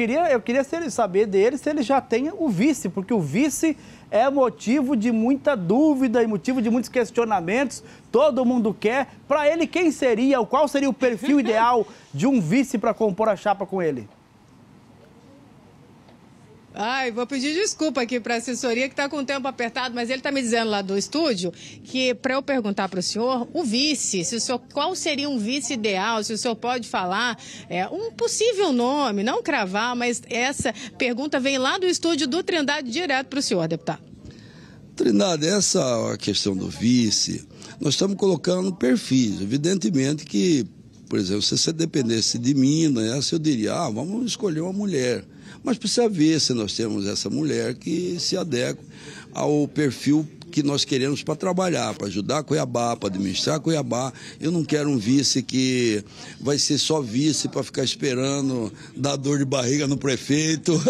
Queria, eu queria saber dele se ele já tem o vice, porque o vice é motivo de muita dúvida e motivo de muitos questionamentos. Todo mundo quer. Para ele, quem seria, qual seria o perfil ideal de um vice para compor a chapa com ele? Ai, vou pedir desculpa aqui para a assessoria que está com o tempo apertado, mas ele está me dizendo lá do estúdio que para eu perguntar para o senhor o vice, se o senhor, qual seria um vice ideal, se o senhor pode falar é, um possível nome, não cravar, mas essa pergunta vem lá do estúdio do Trindade direto para o senhor, deputado. Trindade, essa questão do vice, nós estamos colocando perfis. Evidentemente que, por exemplo, se você dependesse de mim, né, eu diria, ah, vamos escolher uma mulher. Mas precisa ver se nós temos essa mulher que se adequa ao perfil que nós queremos para trabalhar, para ajudar Cuiabá, para administrar Cuiabá. Eu não quero um vice que vai ser só vice para ficar esperando dar dor de barriga no prefeito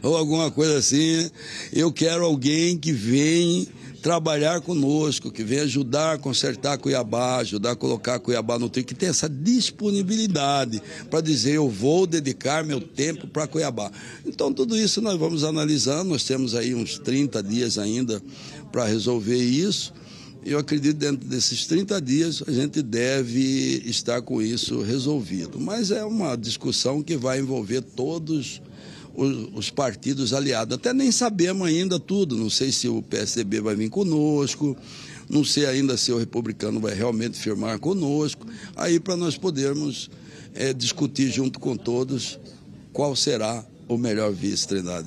ou alguma coisa assim. Eu quero alguém que vem trabalhar conosco, que vem ajudar a consertar Cuiabá, ajudar a colocar Cuiabá no trilho, que tem essa disponibilidade para dizer eu vou dedicar meu tempo para Cuiabá. Então tudo isso nós vamos analisando, nós temos aí uns 30 dias ainda para resolver isso. Eu acredito que dentro desses 30 dias a gente deve estar com isso resolvido. Mas é uma discussão que vai envolver todos os, os partidos aliados. Até nem sabemos ainda tudo. Não sei se o PSDB vai vir conosco, não sei ainda se o republicano vai realmente firmar conosco. Aí para nós podermos é, discutir junto com todos qual será o melhor vice Trindade.